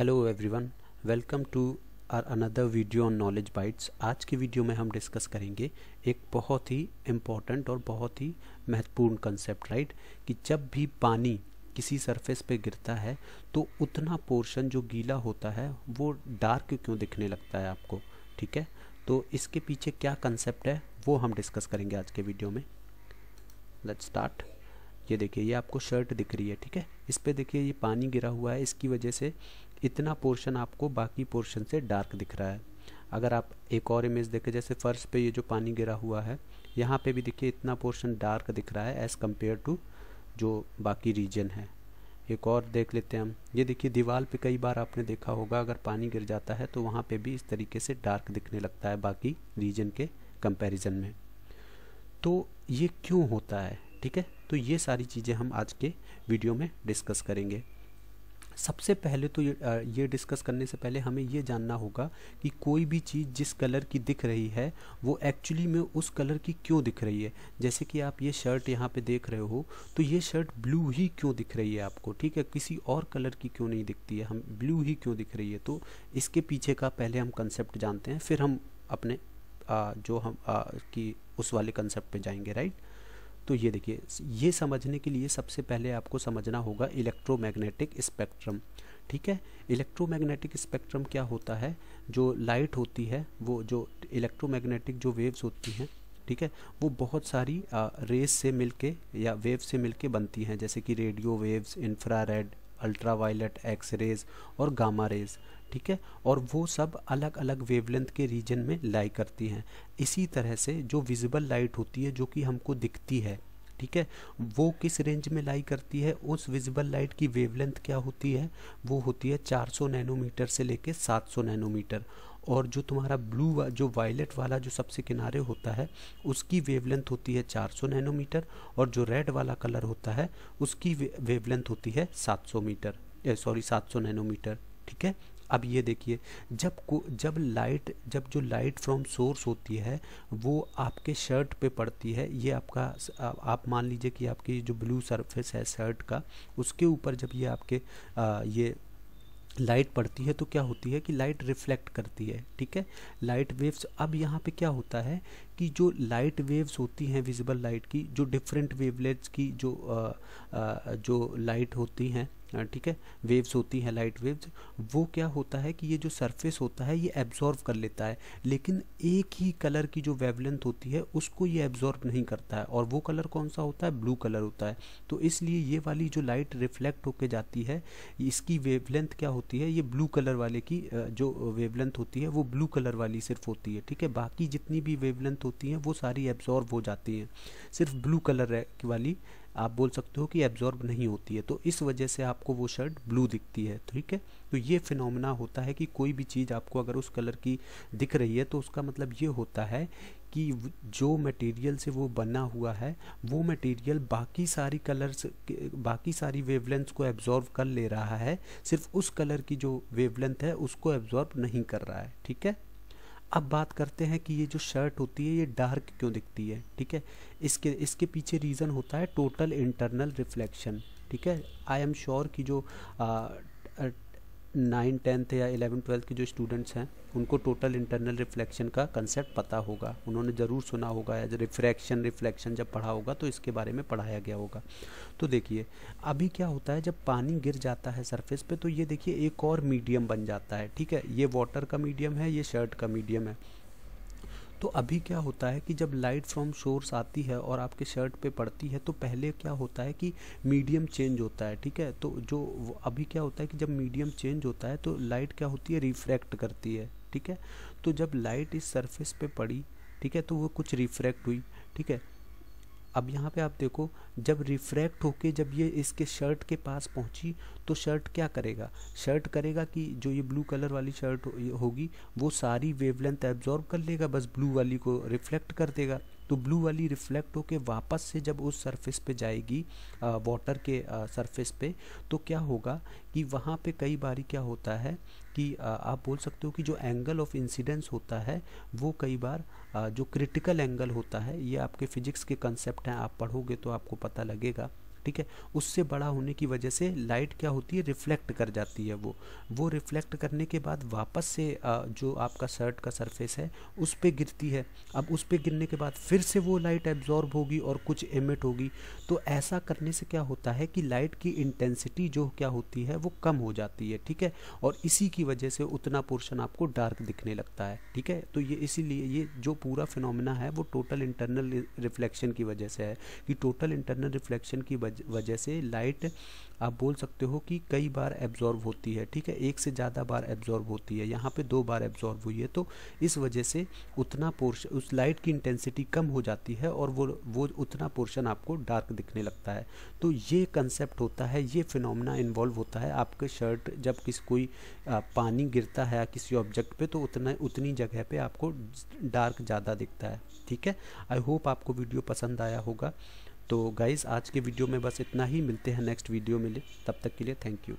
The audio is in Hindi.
hello everyone welcome to our another video on knowledge bites आज की वीडियो में हम डिस्कस करेंगे एक बहुत ही इम्पॉर्टेंट और बहुत ही महत्वपूर्ण कंसेप्ट राइट कि जब भी पानी किसी सरफेस पे गिरता है तो उतना पोर्शन जो गीला होता है वो डार्क क्यों दिखने लगता है आपको ठीक है तो इसके पीछे क्या कंसेप्ट है वो हम डिस्कस करेंगे आज के वीडियो में लेट स्टार्ट ये देखिए ये आपको शर्ट दिख रही है ठीक है इस पर देखिए ये पानी गिरा हुआ है इसकी वजह से इतना पोर्शन आपको बाकी पोर्शन से डार्क दिख रहा है अगर आप एक और इमेज देखें जैसे फर्श पे ये जो पानी गिरा हुआ है यहाँ पे भी देखिए इतना पोर्शन डार्क दिख रहा है एज़ कम्पेयर टू जो बाकी रीजन है एक और देख लेते हैं हम ये देखिए दीवार पे कई बार आपने देखा होगा अगर पानी गिर जाता है तो वहाँ पे भी इस तरीके से डार्क दिखने लगता है बाकी रीजन के कंपैरिजन में तो ये क्यों होता है ठीक है तो ये सारी चीज़ें हम आज के वीडियो में डिस्कस करेंगे सबसे पहले तो ये, ये डिस्कस करने से पहले हमें ये जानना होगा कि कोई भी चीज़ जिस कलर की दिख रही है वो एक्चुअली में उस कलर की क्यों दिख रही है जैसे कि आप ये शर्ट यहाँ पे देख रहे हो तो ये शर्ट ब्लू ही क्यों दिख रही है आपको ठीक है किसी और कलर की क्यों नहीं दिखती है हम ब्लू ही क्यों दिख रही है तो इसके पीछे का पहले हम कंसेप्ट जानते हैं फिर हम अपने आ, जो हम आ, की उस वाले कंसेप्ट पे जाएंगे राइट तो ये देखिए ये समझने के लिए सबसे पहले आपको समझना होगा इलेक्ट्रोमैग्नेटिक स्पेक्ट्रम ठीक है इलेक्ट्रोमैग्नेटिक स्पेक्ट्रम क्या होता है जो लाइट होती है वो जो इलेक्ट्रोमैग्नेटिक जो वेव्स होती हैं ठीक है वो बहुत सारी रेस से मिलके या वेव से मिलके बनती हैं जैसे कि radio waves infrared ultraviolet X rays और गामा रेज ठीक है और वो सब अलग अलग वेवलेंथ के रीजन में लाई करती हैं इसी तरह से जो विजिबल लाइट होती है जो कि हमको दिखती है ठीक है वो किस रेंज में लाई करती है उस विजिबल लाइट की वेवलेंथ क्या होती है वो होती है 400 नैनोमीटर से लेके 700 नैनोमीटर और जो तुम्हारा ब्लू वा जो वायलेट वाला जो सबसे किनारे होता है उसकी वेवलेंथ होती है 400 नैनोमीटर और जो रेड वाला कलर होता है उसकी वेवलेंथ होती है 700 मीटर सॉरी 700 नैनोमीटर ठीक है अब ये देखिए जब को जब लाइट जब जो लाइट फ्रॉम सोर्स होती है वो आपके शर्ट पे पड़ती है ये आपका आप मान लीजिए कि आपकी जो ब्लू सरफेस है शर्ट का उसके ऊपर जब ये आपके आ, ये लाइट पड़ती है तो क्या होती है कि लाइट रिफ्लेक्ट करती है ठीक है लाइट वेव्स अब यहाँ पे क्या होता है की जो लाइट वेव्स होती हैं विजिबल लाइट की जो डिफरेंट वेवलेट्स की जो आ, आ, जो लाइट होती हैं ठीक है वेव्स होती हैं लाइट वेव्स वो क्या होता है कि ये जो सरफेस होता है ये एब्जॉर्व कर लेता है लेकिन एक ही कलर की जो वेवलेंथ होती है उसको ये एब्जॉर्व नहीं करता है और वो कलर कौन सा होता है ब्लू कलर होता है तो इसलिए ये वाली जो लाइट रिफ्लेक्ट होकर जाती है इसकी वेवलेंथ क्या होती है ये ब्लू कलर वाले की जो वेवलेंथ होती है वो ब्लू कलर वाली सिर्फ होती है ठीक है बाकी जितनी भी वेवलेंथ होती हैं वो सारी एब्जॉर्ब हो जाती हैं सिर्फ ब्लू कलर वाली आप बोल सकते हो कि एब्जॉर्ब नहीं होती है तो इस वजह से आपको वो शर्ट ब्लू दिखती है ठीक है तो ये फिनोमिना होता है कि कोई भी चीज़ आपको अगर उस कलर की दिख रही है तो उसका मतलब ये होता है कि जो मटेरियल से वो बना हुआ है वो मटेरियल बाकी सारी कलर्स बाकी सारी वेवलेंथ को एब्जॉर्ब कर ले रहा है सिर्फ उस कलर की जो वेवलेंथ है उसको एब्जॉर्ब नहीं कर रहा है ठीक है अब बात करते हैं कि ये जो शर्ट होती है ये डार्क क्यों दिखती है ठीक है इसके इसके पीछे रीज़न होता है टोटल इंटरनल रिफ्लेक्शन ठीक है आई एम श्योर कि जो नाइन टेंथ या इलेवन ट्वेल्थ के जो स्टूडेंट्स हैं उनको टोटल इंटरनल रिफ्लेक्शन का कंसेप्ट पता होगा उन्होंने ज़रूर सुना होगा या रिफ्रैक्शन रिफ्लेक्शन जब पढ़ा होगा तो इसके बारे में पढ़ाया गया होगा तो देखिए अभी क्या होता है जब पानी गिर जाता है सरफेस पे तो ये देखिए एक और मीडियम बन जाता है ठीक है ये वाटर का मीडियम है ये शर्ट का मीडियम है तो अभी क्या होता है कि जब लाइट फ्रॉम सोर्स आती है और आपके शर्ट पे पड़ती है तो पहले क्या होता है कि मीडियम चेंज होता है ठीक है तो जो अभी क्या होता है कि जब मीडियम चेंज होता है तो लाइट क्या होती है रिफ्रैक्ट करती है ठीक है तो जब लाइट इस सरफेस पे पड़ी ठीक है तो वो कुछ रिफ्रैक्ट हुई ठीक है अब यहाँ पे आप देखो जब रिफ्रैक्ट होके जब ये इसके शर्ट के पास पहुँची तो शर्ट क्या करेगा शर्ट करेगा कि जो ये ब्लू कलर वाली शर्ट होगी वो सारी वेवलेंथ एब्जॉर्ब कर लेगा बस ब्लू वाली को रिफ्लेक्ट कर देगा तो ब्लू वाली रिफ्लेक्ट होकर वापस से जब उस सरफेस पे जाएगी वाटर के सरफेस पे तो क्या होगा कि वहाँ पे कई बारी क्या होता है कि आ, आप बोल सकते हो कि जो एंगल ऑफ इंसिडेंस होता है वो कई बार आ, जो क्रिटिकल एंगल होता है ये आपके फिजिक्स के कंसेप्ट हैं आप पढ़ोगे तो आपको पता लगेगा ठीक है उससे बड़ा होने की वजह से लाइट क्या होती है रिफ्लेक्ट कर जाती है वो वो रिफ्लेक्ट करने के बाद वापस से जो आपका शर्ट का सरफेस है उस पर गिरती है अब उस पर गिरने के बाद फिर से वो लाइट एब्जॉर्ब होगी और कुछ एमिट होगी तो ऐसा करने से क्या होता है कि लाइट की इंटेंसिटी जो क्या होती है वो कम हो जाती है ठीक है और इसी की वजह से उतना पोर्शन आपको डार्क दिखने लगता है ठीक है तो ये इसीलिए ये जो पूरा फिनोमिना है वो टोटल इंटरनल रिफ्लेक्शन की वजह से है कि टोटल इंटरनल रिफ्लेक्शन की वजह वजह से लाइट आप बोल सकते हो कि कई बार एब्जॉर्ब होती है ठीक है एक से ज़्यादा बार एब्जॉर्ब होती है यहाँ पे दो बार एब्जॉर्ब हुई है तो इस वजह से उतना पोर्शन उस लाइट की इंटेंसिटी कम हो जाती है और वो वो उतना पोर्शन आपको डार्क दिखने लगता है तो ये कंसेप्ट होता है ये फिनोमिना इन्वॉल्व होता है आपके शर्ट जब किसी कोई पानी गिरता है किसी ऑब्जेक्ट पर तो उतना उतनी जगह पर आपको डार्क ज़्यादा दिखता है ठीक है आई होप आपको वीडियो पसंद आया होगा तो गाइज़ आज के वीडियो में बस इतना ही मिलते हैं नेक्स्ट वीडियो में तब तक के लिए थैंक यू